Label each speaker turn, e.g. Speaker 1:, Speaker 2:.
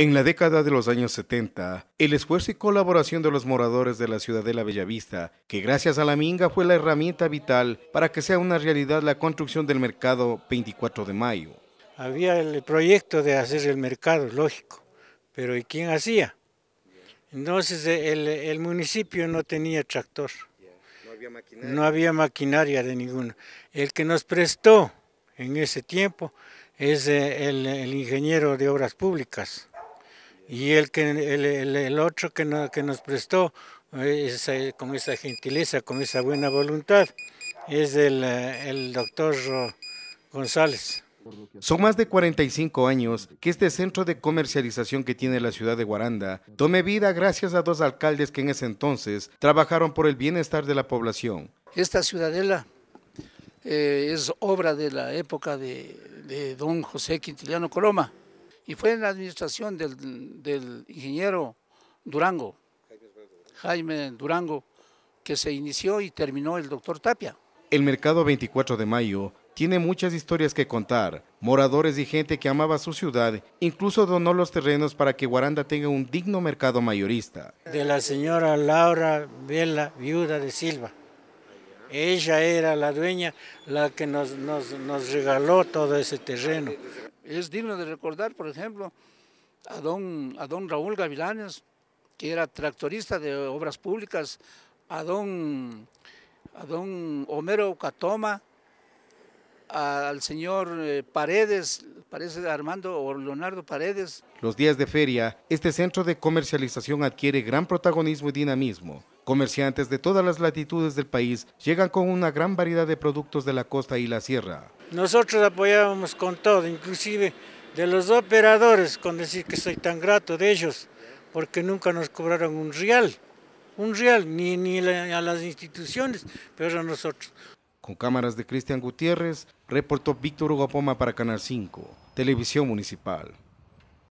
Speaker 1: En la década de los años 70, el esfuerzo y colaboración de los moradores de la ciudad de la Bellavista, que gracias a la minga fue la herramienta vital para que sea una realidad la construcción del mercado 24 de mayo.
Speaker 2: Había el proyecto de hacer el mercado, lógico, pero ¿y quién hacía? Entonces eh, el, municipio no tenía tractor, no había, maquinaria. de ninguna. El que nos prestó en ese tiempo es eh, el ingeniero de obras públicas y el que el, otro que, nos prestó con esa gentileza, con esa buena voluntad, es el, eh, doctor González.
Speaker 1: Son más de 45 años que este centro de comercialización que tiene la ciudad de Guaranda tome vida gracias a dos alcaldes que en ese entonces trabajaron por el bienestar de la población.
Speaker 3: Esta ciudadela eh, es obra de la época de, de don José Quintiliano Coloma, y fue en la administración del, ingeniero Durango, Jaime Durango, que se inició y terminó el doctor Tapia.
Speaker 1: El mercado 24 de mayo tiene muchas historias que contar. Moradores y gente que amaba su ciudad incluso donó los terrenos para que Guaranda tenga un digno mercado mayorista.
Speaker 2: De la señora Laura Vela, viuda de Silva. Ella era la dueña, la que nos regaló todo ese terreno. Es digno de recordar, por ejemplo,
Speaker 3: a don, a don Raúl Gavilanes, que era tractorista de obras públicas, a don, a don Homero Catoma, al señor eh, Paredes, parece Armando o Leonardo Paredes.
Speaker 1: Los días de feria, este centro de comercialización adquiere gran protagonismo y dinamismo, Comerciantes de todas las latitudes del país llegan con una gran variedad de productos de la costa y la sierra.
Speaker 2: Nosotros apoyábamos con todo, inclusive de los operadores, con decir que soy tan grato de ellos, porque nunca nos cobraron un real, un real, ni, ni a las instituciones, pero a nosotros.
Speaker 1: Con cámaras de Cristian Gutiérrez, reportó Víctor Hugo Poma para Canal 5, Televisión Municipal.